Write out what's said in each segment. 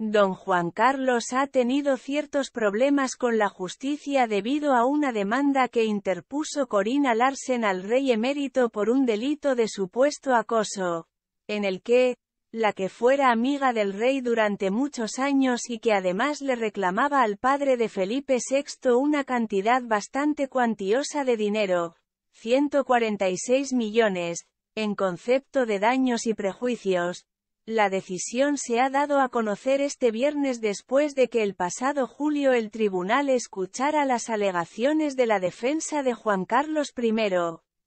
Don Juan Carlos ha tenido ciertos problemas con la justicia debido a una demanda que interpuso Corina Larsen al rey emérito por un delito de supuesto acoso, en el que, la que fuera amiga del rey durante muchos años y que además le reclamaba al padre de Felipe VI una cantidad bastante cuantiosa de dinero, 146 millones, en concepto de daños y prejuicios, la decisión se ha dado a conocer este viernes después de que el pasado julio el tribunal escuchara las alegaciones de la defensa de Juan Carlos I,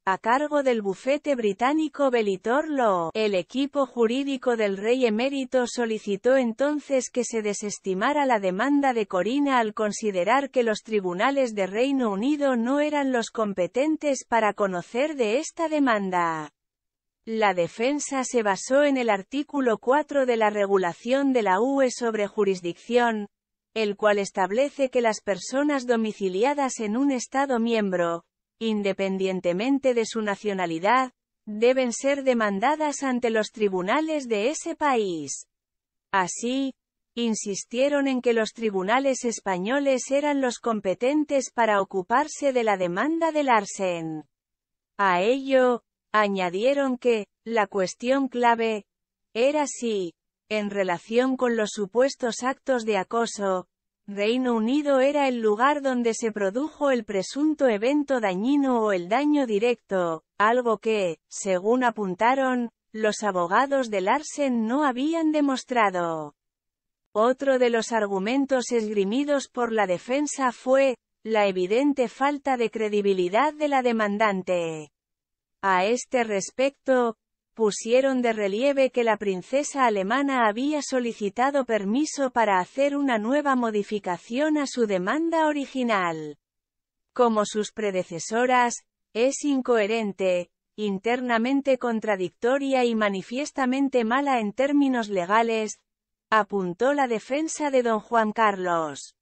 a cargo del bufete británico Belitor Law. El equipo jurídico del rey emérito solicitó entonces que se desestimara la demanda de Corina al considerar que los tribunales de Reino Unido no eran los competentes para conocer de esta demanda. La defensa se basó en el artículo 4 de la regulación de la UE sobre jurisdicción, el cual establece que las personas domiciliadas en un Estado miembro, independientemente de su nacionalidad, deben ser demandadas ante los tribunales de ese país. Así, insistieron en que los tribunales españoles eran los competentes para ocuparse de la demanda del Arsen. A ello, Añadieron que, la cuestión clave, era si, en relación con los supuestos actos de acoso, Reino Unido era el lugar donde se produjo el presunto evento dañino o el daño directo, algo que, según apuntaron, los abogados de Larsen no habían demostrado. Otro de los argumentos esgrimidos por la defensa fue, la evidente falta de credibilidad de la demandante. A este respecto, pusieron de relieve que la princesa alemana había solicitado permiso para hacer una nueva modificación a su demanda original. Como sus predecesoras, es incoherente, internamente contradictoria y manifiestamente mala en términos legales, apuntó la defensa de don Juan Carlos.